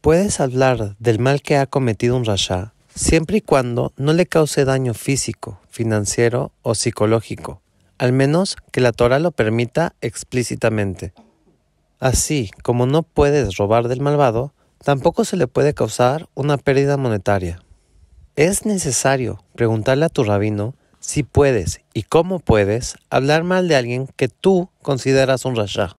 Puedes hablar del mal que ha cometido un rasha siempre y cuando no le cause daño físico, financiero o psicológico, al menos que la Torah lo permita explícitamente. Así como no puedes robar del malvado, tampoco se le puede causar una pérdida monetaria. Es necesario preguntarle a tu rabino si puedes y cómo puedes hablar mal de alguien que tú consideras un rasha.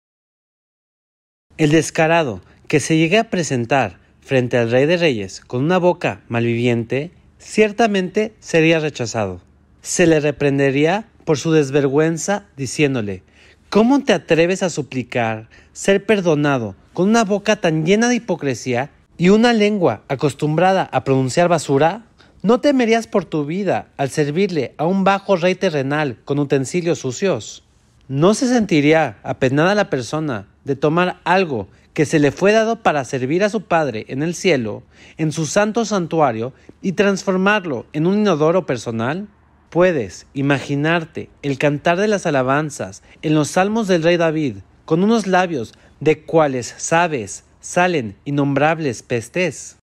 El descarado que se llegue a presentar frente al Rey de Reyes con una boca malviviente, ciertamente sería rechazado. Se le reprendería por su desvergüenza diciéndole, ¿cómo te atreves a suplicar ser perdonado con una boca tan llena de hipocresía y una lengua acostumbrada a pronunciar basura? ¿No temerías por tu vida al servirle a un bajo rey terrenal con utensilios sucios? ¿No se sentiría apenada la persona de tomar algo que se le fue dado para servir a su Padre en el cielo, en su santo santuario, y transformarlo en un inodoro personal? ¿Puedes imaginarte el cantar de las alabanzas en los salmos del rey David con unos labios de cuales sabes salen innombrables pestes?